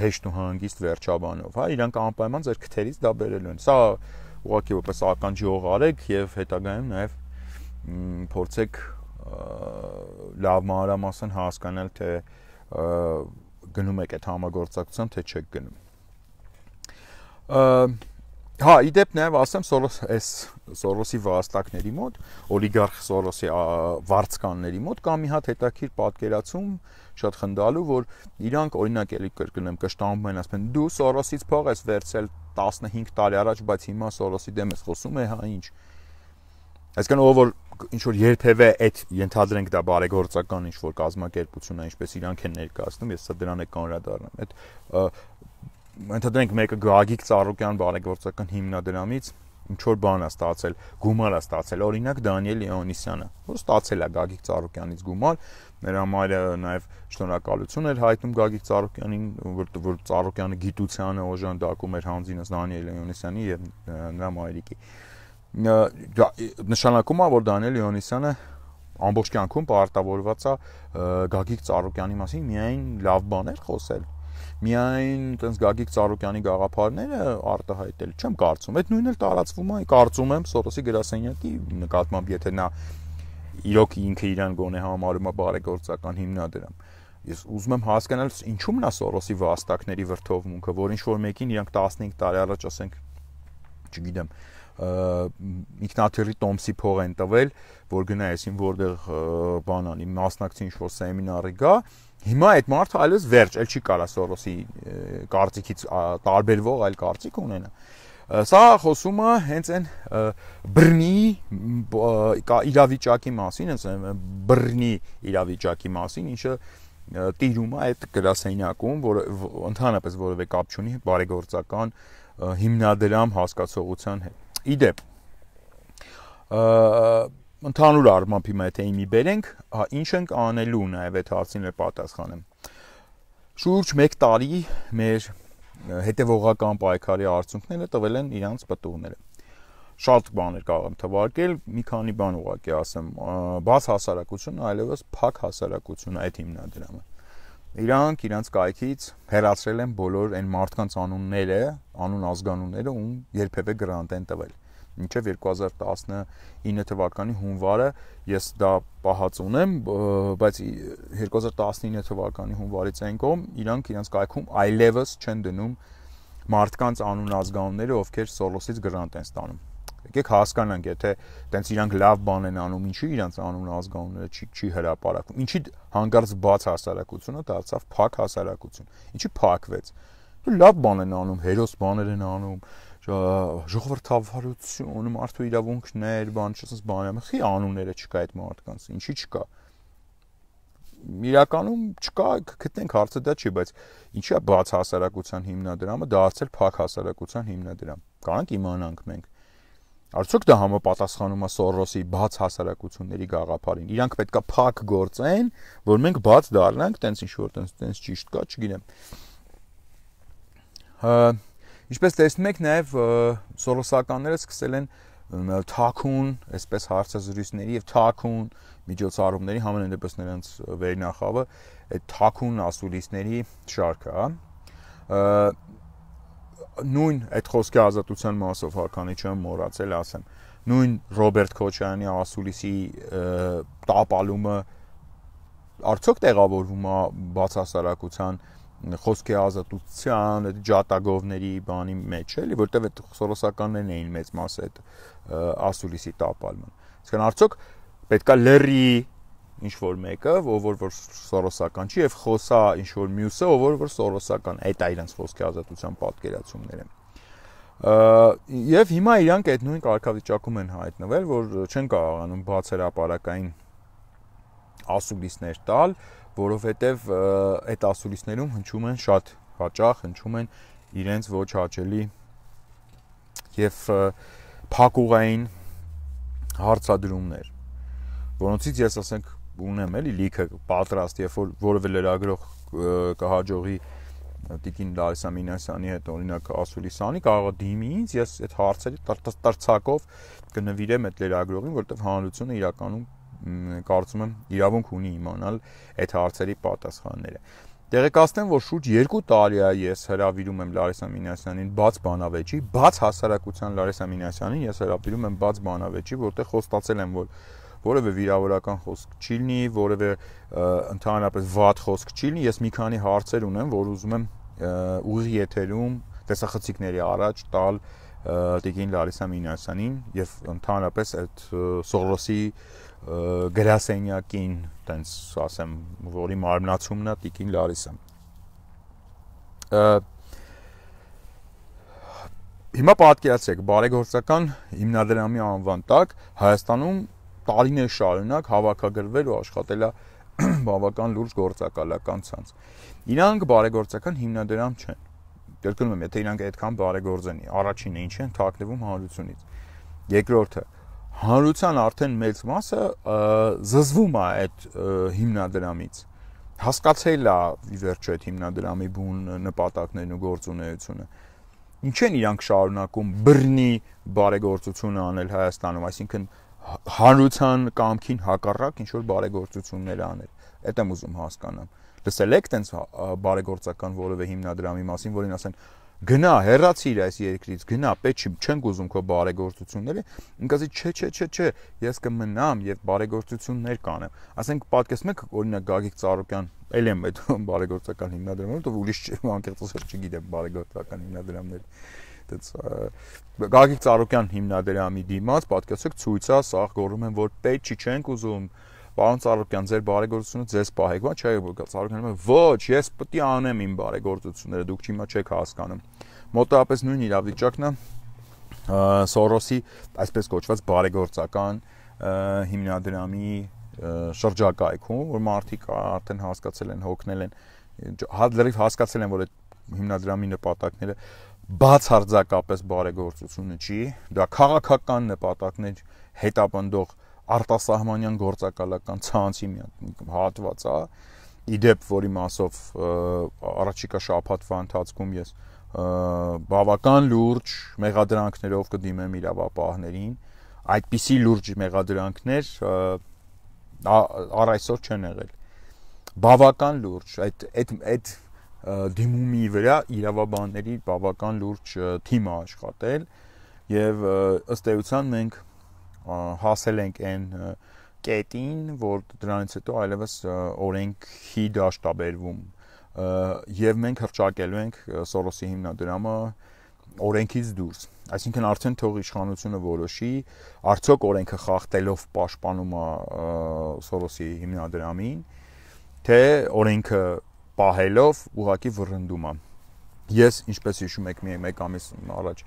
հեշտ ու հանգիստ վերջաբանով, հա, իրանք անպայման ձեր քթերից դա բերելու են։ Սա ուղղակի որպես ականջի օղ արեք եւ հետագայում նաեւ փորձեք լավ մանրամասն հասկանալ թե գնում եք այդ համագործակցության, թե չեք գնում։ Ա Հա, իդեպ նաև ասեմ Սորոս այս Սորոսի վաստակների մոտ, օլիգարխ Սորոսի վարձկանների մոտ կամ մի հատ հետաքրիր պատկերացում շատ խնդալու, որ իրանք օրինակ էլի կրկնեմ կշտանում են ասեն դու Սորոսից փող ես վերցել 15 տարի առաջ, բայց հիմա Սորոսի դեմ ես խոսում է, հա ինչ։ Այսինքն ով որ ինչ որ երբևէ այդ ենթադրենք դա բարեգործական ինչ որ կազմակերպություն է, ինչպես իրանք են ներկայացնում, ես սա դրան է կանրադառնում։ Այդ ընդհանրենք մեկը Գագիկ Ծառուկյան բարեգործական հիմնադրամից ինչ որ բան է ստացել, գումար է ստացել, օրինակ Դանիել Լեոնիսյանը, որ ստացել է Գագիկ Ծառուկյանից գումար, նրա մայրը նաև շնորհակալություն էր հայտնում Գագիկ Ծառուկյանին, որ որ Ծառուկյանը գիտությանը օժանդակում էր հանձինս Դանիել Լեոնիսյանի եւ նրա մայրիկի։ Նշանակում է, որ Դանիել Լեոնիսյանը ամբողջ կյանքում պարտավորված է Գագիկ Ծառուկյանի մասին միայն լավ բաներ խոսել միայն տենց Գագիկ Ծառուկյանի գաղափարները արտահայտել չեմ կարծում։ Այդ նույնն էլ տարածվում է, կարծում եմ Սորոսի գրասենյակի նկատմամբ, եթե նա իրոք ինքը իրան գոնե համարում է բարեգործական հիմնադրամ։ Ես ուզում եմ հասկանալ ինչու մնա Սորոսի վաստակների վրթովմունքը, որ ինչ որ մեկին իրանք 15 տարի առաջ ասենք, չգիտեմ, Իգնաթերի Տոմսի փող են տվել, որ գնա այսին որտեղ բանանի մասնակցի ինչ որ սեմինարի գա, Հիմա այդ մարդը այլևս վերջ, այլ չի կարա Սորոսի կարծիքից տարբերվող այլ կարծիք ունենա։ Սա խոսում է հենց այն բռնի իրավիճակի մասին, հենց բռնի իրավիճակի մասին, ինչը տիրում է այդ գրասենյակում, որը ընդհանրապես որևէ կապ չունի բարեգործական հիմնադրամ հասկացողության հետ։ Իդեպ ընդհանուր առմամբ հիմա եթե իմի բերենք, հա ինչ ենք անելու նաև այդ հարցին է պատասխանեմ։ Շուրջ 1 տարի մեր հետևողական պայքարի արդյունքները տվել են իրանց պատուղները։ Շատ բաներ կարող եմ թվարկել, մի քանի բան ուղակի ասեմ։ Բաց հասարակությունը, այլևս փակ հասարակություն այդ հիմնադրամը։ Իրանք իրանց կայքից հերացրել են բոլոր այն մարդկանց անունները, անուն ազգանունները, ում երբևէ գրանտ են տվել։ են մինչև 2019 թվականի հունվարը ես դա պահած ունեմ, բայց 2019 թվականի հունվարից այն կողմ իրանք իրենց կայքում այլևս չեն դնում մարդկանց անունազգանումները, ովքեր Սորոսից գրանտ են ստանում։ Եկեք հասկանանք, եթե տենց իրանք լավ բան են անում, ինչի իրանք անունազգանումները չի չի հրաապարակում։ Ինչի հանգարց բաց հասարակությունը դարձավ փակ հասարակություն։ Ինչի փակվեց։ Լավ բան են անում, հերոս բաներ են անում, ժողովրդավարություն, մարդու իրավունքներ, բան, չսես բան, խի անունները չկա այդ մարդկանց, ինչի չկա։ Իրականում չկա, գտնենք հարցը դա չի, բայց ինչի՞ է բաց հասարակության հիմնադրամը դարձել փակ հասարակության հիմնադրամ։ Կարանք իմանանք մենք։ Արդյոք դա համապատասխանում է Սորոսի բաց հասարակությունների գաղափարին։ Իրանք պետքա փակ գործեն, որ մենք բաց դառնանք, տենց ինչ որ տենց տենց ճիշտ կա, չգիտեմ։ Հա Ինչպես տեսնում եք, նաև սորոսականները սկսել են թաքուն, այսպես հարցազրույցների եւ թաքուն միջոցառումների համենայն դեպս նրանց վերնախավը այդ թաքուն ասուլիսների շարքը, հա նույն այդ խոսքի ազատության մասով հականի չեմ մոռացել ասեմ նույն Ռոբերտ Քոչարյանի ասուլիսի տապալումը արդյոք տեղավորվում է բացասարակության խոսքի ազատության, այդ ջատագովների բանի մեջ էլի, որտեվ այդ սորոսականներն էին մեծ մասը այդ ասուլիսի տապալման։ Իսկան արդյոք պետքա լերի ինչ որ մեկը, ով որ որ սորոսական չի եւ խոսա ինչ որ մյուսը, ով որ որ սորոսական, այդ է իրենց խոսքի ազատության պատկերացումները։ Եվ հիմա իրանք այդ նույն կարգավիճակում են հայտնվել, որ չեն կարողանում բացերապարակային ասուլիսներ տալ, և, որովհետև այդ ասուլիսներում հնչում են շատ հաճախ, հնչում են իրենց ոչ հաճելի եւ փակուղային հարցադրումներ, որոնցից ես ասենք ունեմ էլի լիքը պատրաստ, երբ որ որևէ լրագրող կհաջողի Տիկին Լարիսամինասյանի հետ օրինակ Ասուլիսանի կարող է դիմի ինձ, ես այդ հարցերը տրցակով կնվիրեմ այդ լրագրողին, որովհետև հանրությունը իրականում կարծում եմ իրավունք ունի իմանալ այդ հարցերի պատասխանները։ Տեղեկացնեմ, որ շուրջ 2 տարի է ես հրավիրում եմ Լարիսա Մինասյանին բաց բանավեճի, բաց հասարակության Լարիսա Մինասյանին ես հրավիրում եմ բաց բանավեճի, որտեղ խոստացել եմ, որ որևէ վիրավորական խոսք չի լինի, որևէ ընդհանրապես վատ խոսք չի լինի։ Ես մի քանի հարցեր ունեմ, որ ուզում եմ ուղի եթերում տեսախցիկների առաջ տալ Տիգին Լարիսա Մինասյանին եւ ընդհանրապես այդ Սորոսի գրասենյակին, տենց ասեմ, որի մարմնացումն է Տիկին Լարիսը։ Հիմա պատկերացեք, բարեգործական հիմնադրամի անվան տակ Հայաստանում տարիներ շարունակ հավաքագրվել ու աշխատել է բավական լուրջ գործակալական ցանց։ Իրանք բարեգործական հիմնադրամ չեն։ Կրկնում եմ, եթե իրանք այդքան բարեգործ են, առաջինը ինչ են թաքնվում հանրությունից։ Երկրորդը, հանրության արդեն մեծ մասը զզվում է այդ հիմնադրամից հասկացել է ի վերջո այդ հիմնադրամի բուն նպատակներն ու գործունեությունը ինչ են իրանք շարունակում բռնի բարեգործություն անել Հայաստանում այսինքն հանրության կամքին հակառակ ինչ որ բարեգործություններ անել այդ եմ ուզում հասկանալ լսել եք տենց բարեգործական որևէ հիմնադրամի մասին որին ասեն գնա, հեռացիր այս երկրից, գնա, պետք չի, չենք ուզում քո բարեգործությունները։ Ինքասի չէ, չէ, չէ, չէ, ես կմնամ եւ բարեգործություններ կանեմ։ Ասենք պատկերացնեք օրինակ Գագիկ Ծառուկյան, ել եմ այդ բարեգործական հիմնադրամը, որտեղ ուրիշ անկեղծ ասել չգիտեմ բարեգործական հիմնադրամները այդպես Գագիկ Ծառուկյան հիմնադրամի դիմաց պատկերացեք ցույցա սաղ գոռում են որ պետք չի չենք ուզում պարոն Ծառուկյան, ձեր բարեգործությունը ձեզ պահեգվա չէ, Ծառուկյանը ասում է, ոչ, ես պետք է անեմ իմ բարեգործությունները, դուք չիմա չեք հասկանում։ Մոտավորապես նույն իրավիճակն է Սորոսի այսպես կոչված բարեգործական հիմնադրամի շրջակայքում, որ մարդիկ արդեն հասկացել են, հոգնել են, հազարիվ հասկացել են, որ այդ հիմնադրամի նպատակները բացարձակապես բարեգործությունը չի, դա քաղաքական նպատակներ հետապնդող արտասահմանյան գործակալական ցանցի մի հատված է հա, իդեպ որի մասով առաջիկա շաբաթվա ընթացքում ես բավական լուրջ մեղադրանքներով կդիմեմ իրավապահներին այդպիսի լուրջ մեղադրանքներ առ այսօր չեն եղել բավական լուրջ այդ այդ այդ դիմումի վրա իրավաբանների բավական լուրջ թիմ է աշխատել եւ ըստ էության մենք հասել ենք այն կետին, որ դրանից հետո այլևս օրենքի դաշտաբերվում եւ մենք հրճակելու ենք Սորոսի հիմնադրամը օրենքից դուրս։ Այսինքն արդեն թող իշխանությունը որոշի, արդյոք օրենքը խախտելով պաշտպանում է Սորոսի հիմնադրամին, թե օրենքը պահելով ուղակի վռնդում է։ Ես, ինչպես հիշում եք, մի 1 ամիս առաջ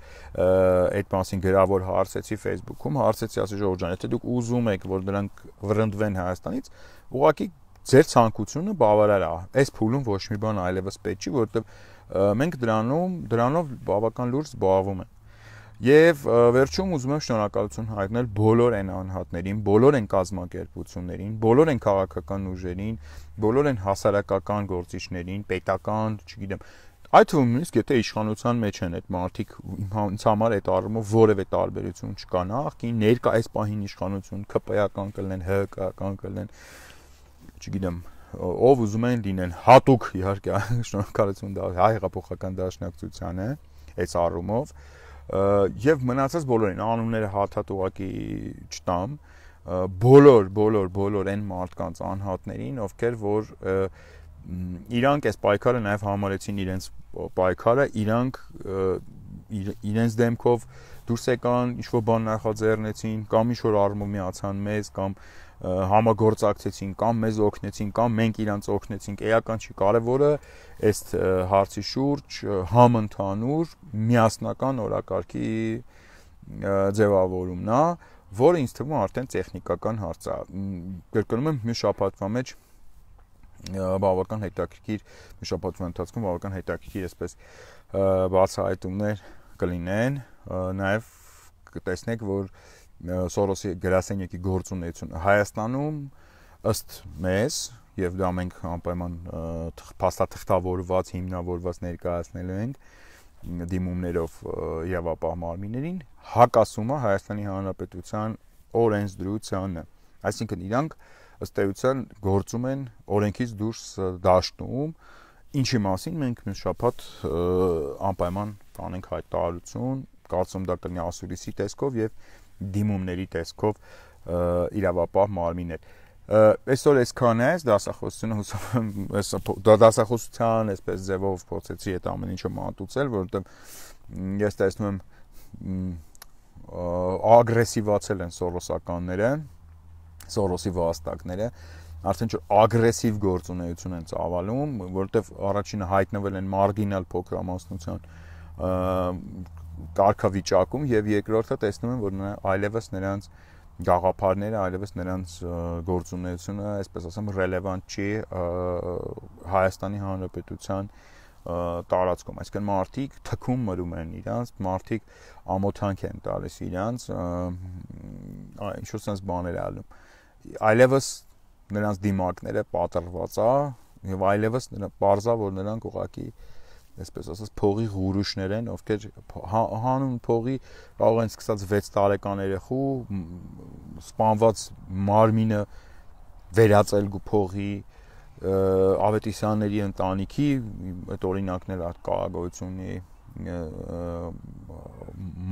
այդ մասին գրավոր հարցեցի Facebook-ում, հարցեցի ասի ժողովուրդ ջան, եթե դուք ուզում եք, որ նրանք վրընդվեն Հայաստանից, ուղղակի ձեր ցանկությունը բավարար է։ Այս փուլում ոչ մի բան այլևս պետք չի, որովհետև մենք դրանում դրանով բավական լուրջ զբաղվում ենք։ Եվ վերջում ուզում եմ շնորհակալություն հայտնել բոլոր այն անհատներին, բոլոր այն կազմակերպություններին, բոլոր այն քաղաքական ուժերին, բոլոր այն հասարակական գործիչներին, պետական, չգիտեմ, Այդ թվում նույնիսկ եթե իշխանության մեջ են այդ մարդիկ ինձ համար այդ առումով որևէ տարբերություն չկա նախքին ներկա այս պահին իշխանություն ԿՊ-ական կլինեն, ՀԿ-ական կլինեն, չգիտեմ, ով ուզում են լինեն, հատուկ իհարկե շնորհակալություն դա հայ հեղափոխական դաշնակցությանը այս առումով եւ մնացած բոլորին անունները հաթաթ ուղակի չտամ բոլոր բոլոր բոլոր այն մարդկանց անհատներին ովքեր որ իրանք այս պայքարը նաև համարեցին իրենց պայքարը իրանք իրենց դեմքով դուրս եկան, ինչ որ բան նախաձեռնեցին, կամ ինչ որ արմու միացան մեզ, կամ համագործակցեցին, կամ մեզ օգնեցին, կամ մենք իրանց օգնեցինք, էական չի կարևորը այս հարցի շուրջ համընդհանուր միասնական օրակարգի ձևավորումն է, որը ինձ թվում արդեն տեխնիկական հարց է։ Կրկնում եմ, մի շաբաթվա մեջ բավական հետաքրքիր մշակութային ընթացքում բավական հետաքրքիր այսպես բացահայտումներ կլինեն նաև կտեսնեք որ Սորոսի գրասենյակի գործունեությունը Հայաստանում ըստ մեզ եւ դա մենք անպայման փաստաթղթավորված հիմնավորված ներկայացնելու ենք դիմումներով եւ ապահ մարմիներին հակասումը Հայաստանի Հանրապետության օրենսդրությանը այսինքն իրանք ըստ էության գործում են օրենքից դուրս դաշտում, ինչի մասին մենք մյուս շաբաթ անպայման կանենք հայտարարություն, կարծում դա կլինի ասուրիսի տեսքով եւ դիմումների տեսքով իրավապահ մարմիններ։ Այսօր այսքան է, դասախոսությունը հուսով եմ, այս դասախոսության այսպես ձևով փորձեցի այդ ամեն ինչը մատուցել, որովհետեւ ես տեսնում եմ ագրեսիվացել են սորոսականները, Սորոսի վաստակները արդեն չէ ագրեսիվ գործունեություն են ծավալում, որովհետև առաջինը հայտնվել են մարգինալ փոքր ամասնության կարգավիճակում եւ երկրորդը տեսնում են, որ նրա այլևս նրանց գաղափարները, այլևս նրանց գործունեությունը, այսպես ասեմ, ռելևանտ չի Հայաստանի Հանրապետության տարածքում, այսինքն մարդիկ թքում մրում են իրանց, մարդիկ ամոթանք են տալիս իրանց, ինչ որ sense բաներ ալում այլևս նրանց դիմակները պատրված է եւ այլևս նրա parza որ նրանք ուղակի այսպես ասած փողի ղուրուշներ են, ովքեր հա- հանուն փողի կարող են սկսած 6 տարեկան երեխու սպանված մարմինը վերածել փողի ավետիսյանների ընտանիքի այդ օրինակներ այդ կարողությունի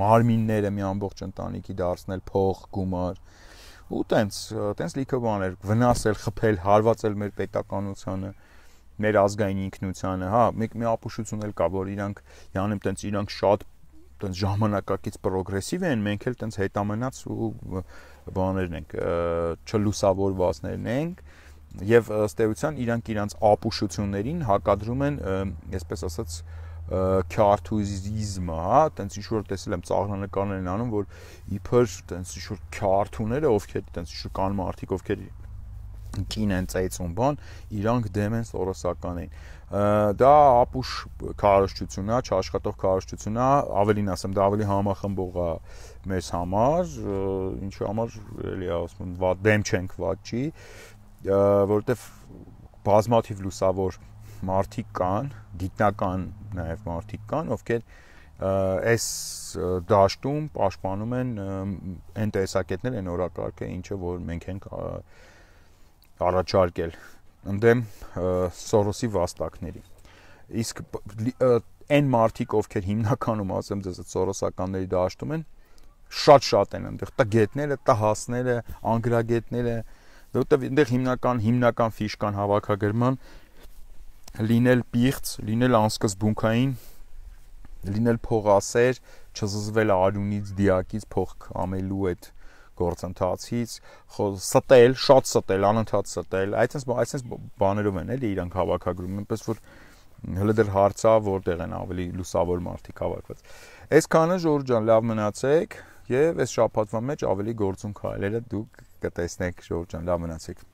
մարմինները մի ամբողջ ընտանիքի դարձնել փող գումար ու տենց տենց լիքը բաներ վնասել, խփել, հարվածել մեր պետականությանը, մեր ազգային ինքնությանը, հա, մի մի ապուշություն էլ կա, որ իրանք յանեմ տենց իրանք շատ տենց ժամանակակից պրոգրեսիվ են, մենք էլ տենց հետամնաց ու բաներն ենք, չլուսավորվածներն ենք եւ ըստ էության իրանք իրանք ապուշություններին հակադրում են, այսպես ասած, քյարթուզիզմը, հա, տենց ինչ որ տեսել եմ ծաղրանկարներ են անում, որ իբր տենց ինչ որ քյարթուները, ովքեր տենց ինչ որ կան մարդիկ, ովքեր կին են ծայցում բան, իրանք դեմ են սորոսականին։ Դա ապուշ քարոշչությունն է, չաշխատող քարոշչությունն է, ավելին ասեմ, դա ավելի համախմբող է մեզ համար, ինչի համար էլի ասում, դեմ չենք վաճի, որովհետև բազմաթիվ լուսավոր մարդիկ կան, գիտնական նաև մարդիկ կան, ովքեր այս դաշտում պաշտպանում են այն տեսակետներ, այն օրակարգը, ինչը որ մենք ենք առաջարկել ընդդեմ Սորոսի վաստակների։ Իսկ այն մարդիկ, ովքեր հիմնականում ասեմ ձեզ այդ Սորոսականների դաշտում են, շատ-շատ են այնտեղ տգետները, տհասները, անգրագետները, որովհետև այնտեղ հիմնական հիմնական ֆիշկան հավաքագրման լինել պիղծ, լինել անսկզբունքային, լինել փողասեր, չզզվել արյունից, դիակից, փող ամելու այդ գործընթացից, ստել, շատ ստել, անընդհատ ստել, այսպես այսպես բաներով են էլի իրանք հավաքագրում, այնպես որ հələ դեռ հարցա որտեղ են ավելի լուսավոր մարդիկ հավաքված։ Այսքանը Ժորժ ջան, լավ մնացեք եւ այս շաբաթվա մեջ ավելի գործուն քայլերը դուք կտեսնեք Ժորժ ջան, լավ մնացեք։